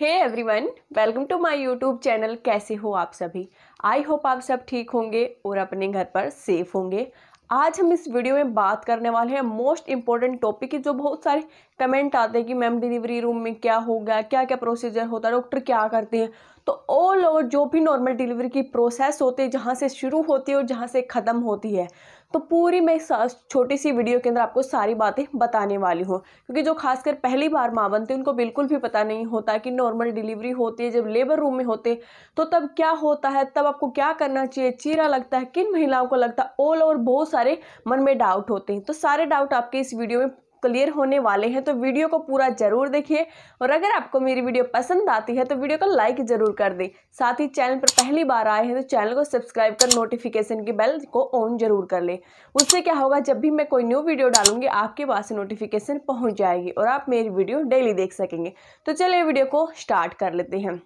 hey everyone welcome to my YouTube channel कैसे हो आप सभी आई होप आप सब ठीक होंगे और अपने घर पर सेफ होंगे आज हम इस वीडियो में बात करने वाले हैं मोस्ट इंपॉर्टेंट टॉपिक की जो बहुत सारे कमेंट आते हैं कि मैम डिलीवरी रूम में क्या होगा क्या क्या प्रोसीजर होता है डॉक्टर क्या करते हैं तो ऑल ओवर जो भी नॉर्मल डिलीवरी की प्रोसेस होती है जहाँ से शुरू होती है और जहाँ से ख़त्म होती है तो पूरी मैं छोटी सी वीडियो के अंदर आपको सारी बातें बताने वाली हूँ क्योंकि जो खासकर पहली बार माँ बनते उनको बिल्कुल भी पता नहीं होता कि नॉर्मल डिलीवरी होती है जब लेबर रूम में होते तो तब क्या होता है तब आपको क्या करना चाहिए चीरा लगता है किन महिलाओं को लगता है ऑल और बहुत सारे मन में डाउट होते हैं तो सारे डाउट आपके इस वीडियो में क्लियर होने वाले हैं तो वीडियो को पूरा जरूर देखिए और अगर आपको मेरी वीडियो पसंद आती है तो वीडियो को लाइक जरूर कर दें साथ ही चैनल पर पहली बार आए हैं तो चैनल को सब्सक्राइब कर नोटिफिकेशन की बेल को ऑन जरूर कर लें उससे क्या होगा जब भी मैं कोई न्यू वीडियो डालूंगी आपके पास नोटिफिकेशन पहुँच जाएगी और आप मेरी वीडियो डेली देख सकेंगे तो चलिए वीडियो को स्टार्ट कर लेते हैं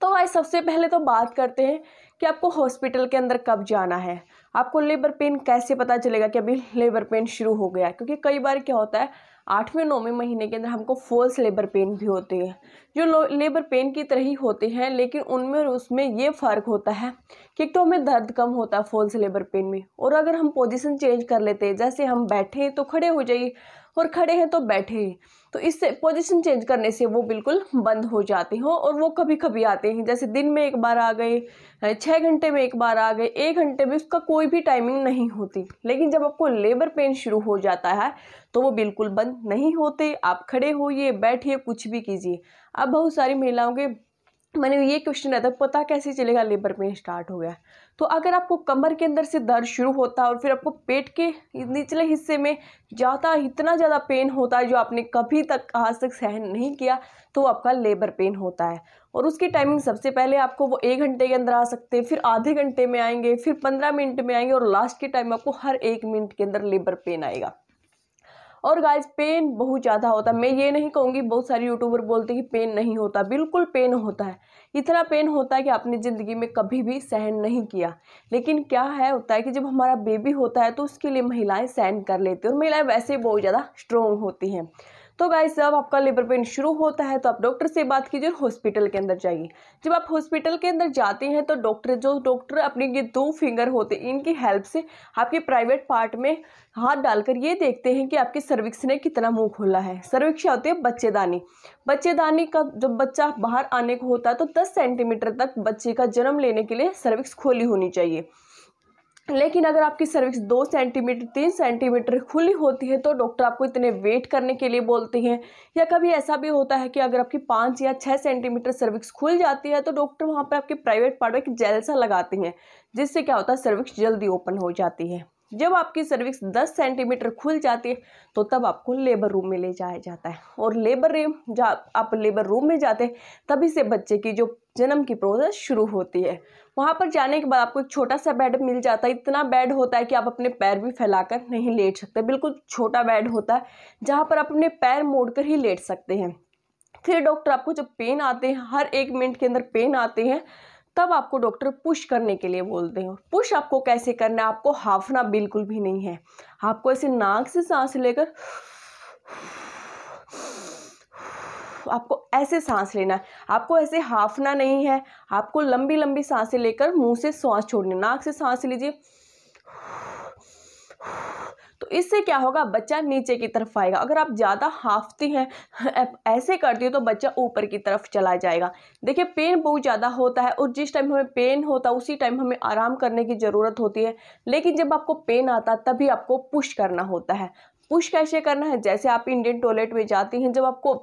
तो भाई सबसे पहले तो बात करते हैं कि आपको हॉस्पिटल के अंदर कब जाना है आपको लेबर पेन कैसे पता चलेगा कि अभी लेबर पेन शुरू हो गया है क्योंकि कई बार क्या होता है आठवें नौवें महीने के अंदर हमको फॉल्स लेबर पेन भी होते हैं जो लेबर पेन की तरह ही होते हैं लेकिन उनमें और उसमें ये फ़र्क होता है कि एक तो हमें दर्द कम होता है फॉल्स लेबर पेन में और अगर हम पोजीशन चेंज कर लेते हैं जैसे हम बैठे हैं तो खड़े हो जाइए और खड़े हैं तो बैठे ही तो इससे पोजीशन चेंज करने से वो बिल्कुल बंद हो जाते हो और वो कभी कभी आते हैं जैसे दिन में एक बार आ गए छः घंटे में एक बार आ गए एक घंटे में उसका कोई भी टाइमिंग नहीं होती लेकिन जब आपको लेबर पेन शुरू हो जाता है तो वो बिल्कुल बंद परेशान नहीं होते आप खड़े होइए बैठिए कुछ भी कीजिए अब बहुत सारी महिलाओं के मैंने ये क्वेश्चन रहता है पता कैसे चलेगा लेबर पेन स्टार्ट हो गया तो अगर आपको कमर के अंदर से दर्द शुरू होता है और फिर आपको पेट के निचले हिस्से में ज़्यादा इतना ज़्यादा पेन होता है जो आपने कभी तक आज तक सहन नहीं किया तो आपका लेबर पेन होता है और उसकी टाइमिंग सबसे पहले आपको वो एक घंटे के अंदर आ सकते हैं फिर आधे घंटे में आएंगे फिर पंद्रह मिनट में आएंगे और लास्ट के टाइम आपको हर एक मिनट के अंदर लेबर पेन आएगा और गाइज पेन बहुत ज़्यादा होता है मैं ये नहीं कहूँगी बहुत सारे यूट्यूबर बोलते कि पेन नहीं होता बिल्कुल पेन होता है इतना पेन होता है कि आपने ज़िंदगी में कभी भी सहन नहीं किया लेकिन क्या है होता है कि जब हमारा बेबी होता है तो उसके लिए महिलाएं सहन कर लेती हैं और महिलाएं वैसे बहुत ज़्यादा स्ट्रोंग होती हैं तो गाइस जब आपका लेबर पेन शुरू होता है तो आप डॉक्टर से बात कीजिए और हॉस्पिटल के अंदर जाइए जब आप हॉस्पिटल के अंदर जाते हैं तो डॉक्टर जो डॉक्टर अपने ये दो फिंगर होते हैं इनकी हेल्प से आपके प्राइवेट पार्ट में हाथ डालकर ये देखते हैं कि आपके सर्विक्स ने कितना मुँह खोला है सर्विक्स होती है बच्चेदानी बच्चेदानी का जब बच्चा बाहर आने को होता है तो दस सेंटीमीटर तक बच्चे का जन्म लेने के लिए सर्विक्स खोली होनी चाहिए लेकिन अगर आपकी सर्विक्स दो सेंटीमीटर तीन सेंटीमीटर खुली होती है तो डॉक्टर आपको इतने वेट करने के लिए बोलते हैं या कभी ऐसा भी होता है कि अगर आपकी पाँच या छः सेंटीमीटर सर्विक्स खुल जाती है तो डॉक्टर वहाँ पर आपके प्राइवेट पार्ट में एक जेल सा लगाती हैं जिससे क्या होता है सर्विक्स जल्दी ओपन हो जाती है जब आपकी सर्विक्स 10 सेंटीमीटर खुल जाती है तो तब आपको लेबर रूम में ले जाया जाता है और लेबर रूम जा आप लेबर रूम में जाते हैं तभी से बच्चे की जो जन्म की प्रोसेस शुरू होती है वहाँ पर जाने के बाद आपको एक छोटा सा बेड मिल जाता है इतना बेड होता है कि आप अपने पैर भी फैलाकर नहीं लेट सकते बिल्कुल छोटा बेड होता है जहाँ पर आप अपने पैर मोड़कर ही लेट सकते हैं फिर डॉक्टर आपको जब पेन आते हैं हर एक मिनट के अंदर पेन आते हैं तब आपको डॉक्टर पुश करने के लिए बोलते हैं पुश आपको कैसे करना है आपको हाफना बिल्कुल भी नहीं है आपको ऐसे नाक से सांस लेकर आपको ऐसे सांस लेना है आपको ऐसे हाफना नहीं है आपको लंबी लंबी सांसें लेकर मुंह से सांस छोड़नी नाक से सांस लीजिए तो इससे क्या होगा बच्चा नीचे की तरफ आएगा अगर आप ज़्यादा हाफती हैं ऐसे करती हो तो बच्चा ऊपर की तरफ चला जाएगा देखिए पेन बहुत ज़्यादा होता है और जिस टाइम हमें पेन होता है उसी टाइम हमें आराम करने की ज़रूरत होती है लेकिन जब आपको पेन आता तभी आपको पुश करना होता है पुश कैसे करना है जैसे आप इंडियन टॉयलेट में जाती हैं जब आपको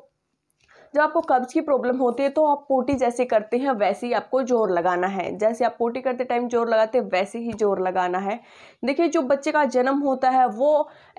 जब आपको कब्ज की प्रॉब्लम होती है तो आप पोटी जैसे करते हैं वैसे ही आपको जोर लगाना है जैसे आप पोटी करते टाइम जोर लगाते हैं वैसे ही जोर लगाना है देखिए जो बच्चे का जन्म होता है वो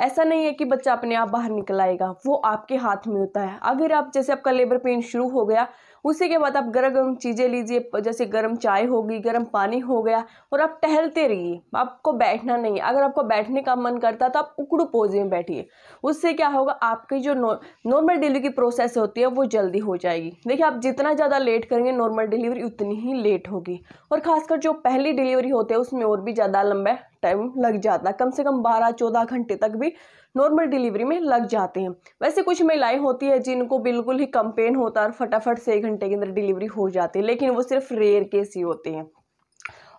ऐसा नहीं है कि बच्चा अपने आप बाहर निकल आएगा वो आपके हाथ में होता है अगर आप जैसे आपका लेबर पेन शुरू हो गया उसी के बाद आप गर्म गर्म चीज़ें लीजिए जैसे गर्म चाय होगी गर्म पानी हो गया और आप टहलते रहिए आपको बैठना नहीं है अगर आपको बैठने का मन करता है तो आप उकड़ू पोज में बैठिए उससे क्या होगा आपकी जो नॉर्मल डिलीवरी की प्रोसेस होती है वो जल्दी हो जाएगी देखिए आप जितना ज़्यादा लेट करेंगे नॉर्मल डिलीवरी उतनी ही लेट होगी और ख़ासकर जो पहली डिलीवरी होती है उसमें और भी ज़्यादा लंबा टाइम लग जाता है कम से कम बारह चौदह घंटे तक भी नॉर्मल डिलीवरी में लग जाते हैं वैसे कुछ महिलाएं होती है जिनको बिल्कुल ही कम पेन होता है और फटाफट से एक घंटे के अंदर डिलीवरी हो जाती है लेकिन वो सिर्फ रेयर केस ही होते हैं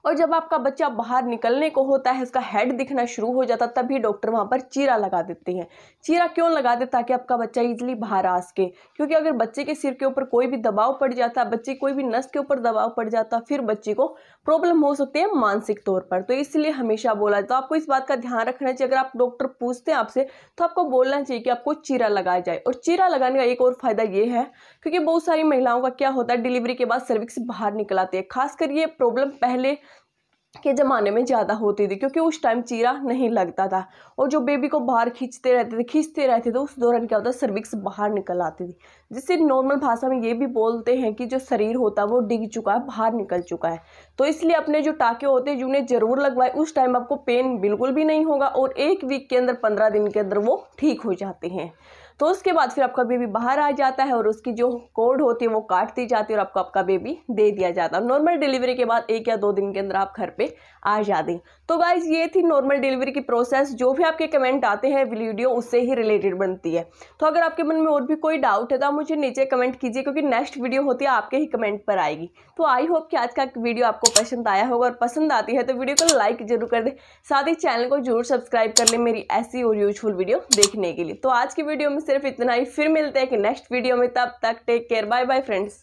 और जब आपका बच्चा बाहर निकलने को होता है उसका हेड दिखना शुरू हो जाता है तभी डॉक्टर वहाँ पर चीरा लगा देते हैं चीरा क्यों लगा देता ताकि आपका बच्चा ईजिली बाहर आ सके क्योंकि अगर बच्चे के सिर के ऊपर कोई भी दबाव पड़ जाता बच्चे कोई भी नस के ऊपर दबाव पड़ जाता फिर बच्चे को प्रॉब्लम हो सकती है मानसिक तौर पर तो इसलिए हमेशा बोला तो आपको इस बात का ध्यान रखना चाहिए अगर आप डॉक्टर पूछते हैं आपसे तो आपको बोलना चाहिए कि आपको चीरा लगाया जाए और चीरा लगाने का एक और फायदा ये है क्योंकि बहुत सारी महिलाओं का क्या होता है डिलीवरी के बाद सर्विक्स बाहर निकल आती है खासकर ये प्रॉब्लम पहले के ज़माने में ज़्यादा होती थी क्योंकि उस टाइम चीरा नहीं लगता था और जो बेबी को बाहर खींचते रहते थे खींचते रहते थे उस दौरान क्या होता सर्विक्स बाहर निकल आती थी जिससे नॉर्मल भाषा में ये भी बोलते हैं कि जो शरीर होता है वो डिग चुका है बाहर निकल चुका है तो इसलिए अपने जो टाके होते हैं जिन्हें ज़रूर लगवाए उस टाइम आपको पेन बिल्कुल भी नहीं होगा और एक वीक के अंदर पंद्रह दिन के अंदर वो ठीक हो जाते हैं तो उसके बाद फिर आपका बेबी बाहर आ जाता है और उसकी जो कोड होती है वो काट दी जाती है और आपको आपका बेबी दे दिया जाता है नॉर्मल डिलीवरी के बाद एक या दो दिन के अंदर आप घर पे आ जाते हैं तो गाइज ये थी नॉर्मल डिलीवरी की प्रोसेस जो भी आपके कमेंट आते हैं वीडियो उससे ही रिलेटेड बनती है तो अगर आपके मन में और भी कोई डाउट है तो आप मुझे नीचे कमेंट कीजिए क्योंकि नेक्स्ट वीडियो होती है आपके ही कमेंट पर आएगी तो आई होप कि आज का वीडियो आपको पसंद आया होगा और पसंद आती है तो वीडियो को लाइक जरूर कर दें साथ ही चैनल को जरूर सब्सक्राइब कर लें मेरी ऐसी और यूजफुल वीडियो देखने के लिए तो आज की वीडियो में सिर्फ इतना ही फिर मिलते हैं कि नेक्स्ट वीडियो में तब तक take care bye bye friends